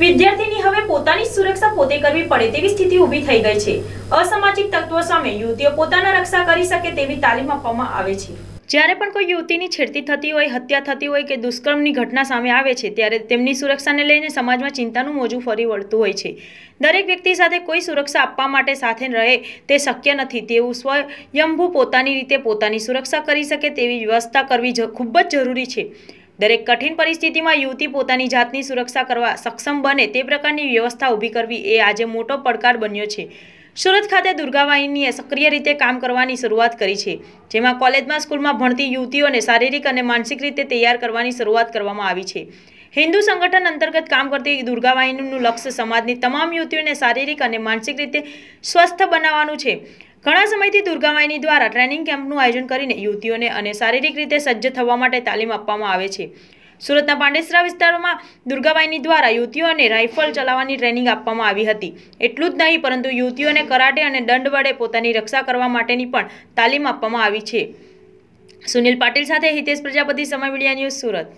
વિદ્યાર્થીની હવે પોતાની સુરક્ષા પોતે કરવી પડે તેવી સ્થિતિ ઊભી થઈ ગઈ છે અસામાજિક તત્વો સામે યુવતીઓ પોતાના રક્ષા કરી શકે તેવી તાલીમ આપવામાં આવે છે જ્યારે પણ કોઈ યુવતીની છેડતી થતી હોય હત્યા થતી હોય કે દુષ્કર્મની ઘટના સામે આવે છે ત્યારે તેમની સુરક્ષાને લઈને સમાજમાં ચિંતાનું મોજું ફરી વળતું હોય છે દરેક વ્યક્તિ સાથે કોઈ સુરક્ષા આપવા માટે સાથે રહે તે શક્ય નથી તેવું સ્વયંભૂ પોતાની રીતે પોતાની સુરક્ષા કરી શકે તેવી વ્યવસ્થા કરવી ખૂબ જ જરૂરી છે દરેક કઠિન પરિસ્થિતિમાં યુવતી પોતાની જાતની સુરક્ષા કરવા સક્ષમ બને તે પ્રકારની વ્યવસ્થા ઊભી કરવી એ આજે મોટો પડકાર બન્યો છે સુરત ખાતે દુર્ગાવાહિનીએ સક્રિય રીતે કામ કરવાની શરૂઆત કરી છે જેમાં કોલેજમાં સ્કૂલમાં ભણતી યુવતીઓને શારીરિક અને માનસિક રીતે તૈયાર કરવાની શરૂઆત કરવામાં આવી છે હિન્દુ સંગઠન અંતર્ગત કામ કરતી દુર્ગાવાહિનીનું લક્ષ્ય સમાજની તમામ યુવતીઓને શારીરિક અને માનસિક રીતે સ્વસ્થ બનાવવાનું છે ઘણા સમયથી દુર્ગામાઈની દ્વારા ટ્રેનિંગ કેમ્પનું આયોજન કરીને યુવતીઓને અને શારીરિક રીતે સજ્જ થવા માટે તાલીમ આપવામાં આવે છે સુરતના પાંડેસરા વિસ્તારમાં દુર્ગાબાઈની દ્વારા યુવતીઓને રાઇફલ ચલાવવાની ટ્રેનિંગ આપવામાં આવી હતી એટલું જ નહીં પરંતુ યુવતીઓને કરાટે અને દંડ વડે પોતાની રક્ષા કરવા માટેની પણ તાલીમ આપવામાં આવી છે સુનિલ પાટીલ સાથે હિતેશ પ્રજાપતિ સમય મીડિયા ન્યૂઝ સુરત